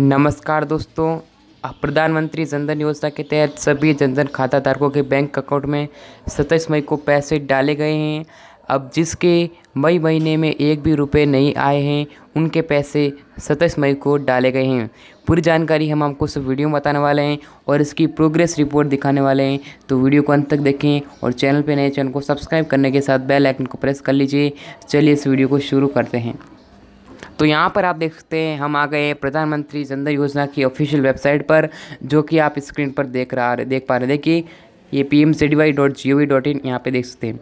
नमस्कार दोस्तों प्रधानमंत्री जनधन योजना के तहत सभी जनधन खाता धारकों के बैंक अकाउंट में सत्ताईस मई को पैसे डाले गए हैं अब जिसके मई महीने में एक भी रुपए नहीं आए हैं उनके पैसे सत्ताईस मई को डाले गए हैं पूरी जानकारी हम आपको उस वीडियो में बताने वाले हैं और इसकी प्रोग्रेस रिपोर्ट दिखाने वाले हैं तो वीडियो को अंत तक देखें और चैनल पर नए चैनल को सब्सक्राइब करने के साथ बेल आइकन को प्रेस कर लीजिए चलिए इस वीडियो को शुरू करते हैं तो यहाँ पर आप देखते हैं हम आ गए प्रधानमंत्री जनधन योजना की ऑफिशियल वेबसाइट पर जो कि आप स्क्रीन पर देख रहा देख पा रहे हैं देखिए ये P M C D Y dot G O V dot in यहाँ पर देख सकते हैं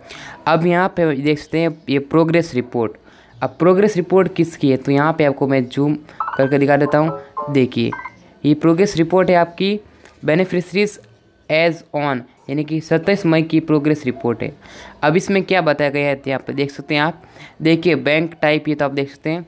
अब यहाँ पे देख सकते हैं ये प्रोग्रेस रिपोर्ट अब प्रोग्रेस रिपोर्ट किसकी है तो यहाँ पे आपको मैं जूम करके दिखा देता हूँ देखिए ये प्रोग्रेस रिपोर्ट है आपकी बेनिफिशरीज एज ऑन यानी कि सत्ताईस मई की प्रोग्रेस रिपोर्ट है अब इसमें क्या बताया गया है तो यहाँ पर देख सकते हैं आप देखिए बैंक टाइप ये तो आप देख सकते हैं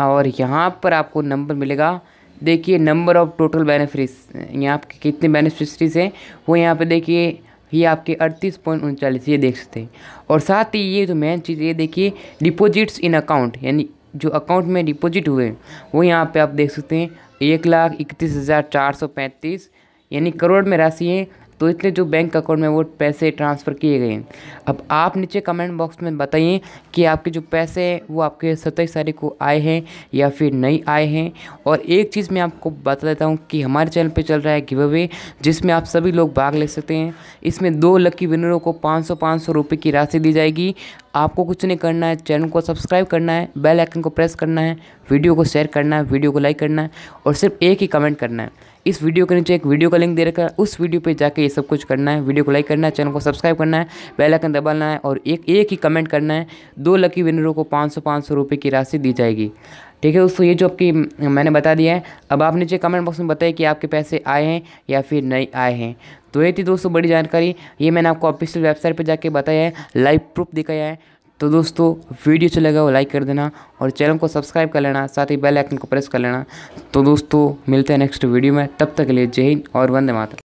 और यहाँ पर आपको नंबर मिलेगा देखिए नंबर ऑफ टोटल बेनिफिट्स यहाँ आपके कितने बेनिफिशरीज हैं वो यहाँ पर देखिए ये आपके अड़तीस पॉइंट उनचालीस ये देख सकते हैं और साथ ही ये जो मेन चीज़ ये देखिए डिपॉजिट्स इन अकाउंट यानी जो अकाउंट में डिपॉजिट हुए वो यहाँ पे आप देख सकते हैं एक लाख इकतीस हज़ार चार सौ पैंतीस यानी करोड़ में राशि है तो इसलिए जो बैंक अकाउंट में वो पैसे ट्रांसफ़र किए गए हैं अब आप नीचे कमेंट बॉक्स में बताइए कि आपके जो पैसे हैं वो आपके सत्ताईस तारीख को आए हैं या फिर नहीं आए हैं और एक चीज़ मैं आपको बता देता हूँ कि हमारे चैनल पर चल रहा है गिव अवे जिसमें आप सभी लोग भाग ले सकते हैं इसमें दो लकी विनरों को पाँच सौ पाँच सौ रुपये की राशि दी जाएगी आपको कुछ नहीं करना है चैनल को सब्सक्राइब करना है बेल आइकन को प्रेस करना है वीडियो को शेयर करना है वीडियो को लाइक करना है और सिर्फ एक ही कमेंट करना है इस वीडियो के नीचे एक वीडियो का लिंक दे रखा है उस वीडियो पर जाकर ये सब कुछ करना है वीडियो को लाइक करना है चैनल को सब्सक्राइब करना है आइकन दबाना है और एक एक ही कमेंट करना है दो लकी विनरों को पाँच सौ पाँच सौ रुपये की राशि दी जाएगी ठीक है दोस्तों ये जो आपकी मैंने बता दिया है अब आप नीचे कमेंट बॉक्स में बताइए कि आपके पैसे आए हैं या फिर नहीं आए हैं तो ये थी दोस्तों बड़ी जानकारी ये मैंने आपको ऑफिशियल वेबसाइट पर जाके बताया है लाइव प्रूफ दिखाया है तो दोस्तों वीडियो अच्छा लगा वो लाइक कर देना और चैनल को सब्सक्राइब कर लेना साथ ही बेल आइकन को प्रेस कर लेना तो दोस्तों मिलते हैं नेक्स्ट वीडियो में तब तक के लिए जय हिंद और वंदे मातरम